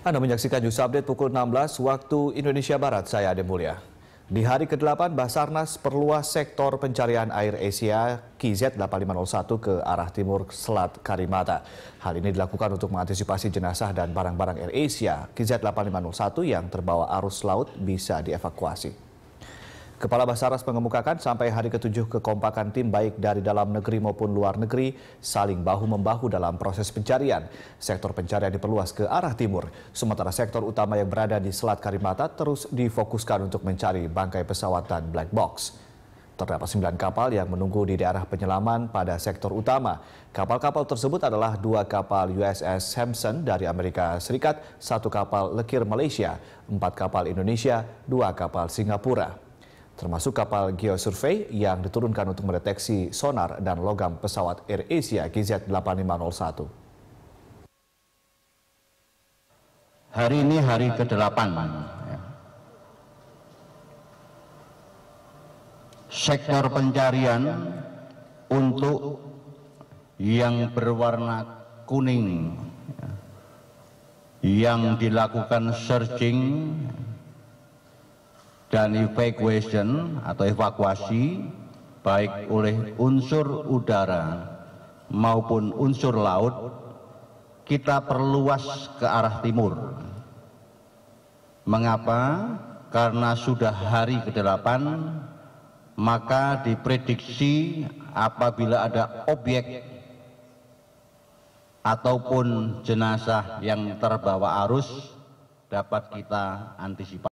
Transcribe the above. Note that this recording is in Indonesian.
Anda menyaksikan news update pukul 16 waktu Indonesia Barat, saya Ade Mulya. Di hari ke-8, Basarnas perluas sektor pencarian air Asia KZ8501 ke arah timur Selat Karimata. Hal ini dilakukan untuk mengantisipasi jenazah dan barang-barang Air Asia KZ8501 yang terbawa arus laut bisa dievakuasi. Kepala Basaras mengemukakan sampai hari ketujuh kekompakan tim baik dari dalam negeri maupun luar negeri saling bahu-membahu dalam proses pencarian. Sektor pencarian diperluas ke arah timur, sementara sektor utama yang berada di Selat Karimata terus difokuskan untuk mencari bangkai pesawat dan black box. Terdapat sembilan kapal yang menunggu di daerah penyelaman pada sektor utama. Kapal-kapal tersebut adalah dua kapal USS Samson dari Amerika Serikat, satu kapal lekir Malaysia, empat kapal Indonesia, dua kapal Singapura termasuk kapal geosurvey yang diturunkan untuk mendeteksi sonar dan logam pesawat Air Asia GZ8501. Hari ini hari ke-8. Ya. Sektor pencarian untuk yang berwarna kuning ya. yang dilakukan searching ya dan evacuation atau evakuasi baik oleh unsur udara maupun unsur laut kita perluas ke arah timur. Mengapa? Karena sudah hari ke-8 maka diprediksi apabila ada objek ataupun jenazah yang terbawa arus dapat kita antisipasi.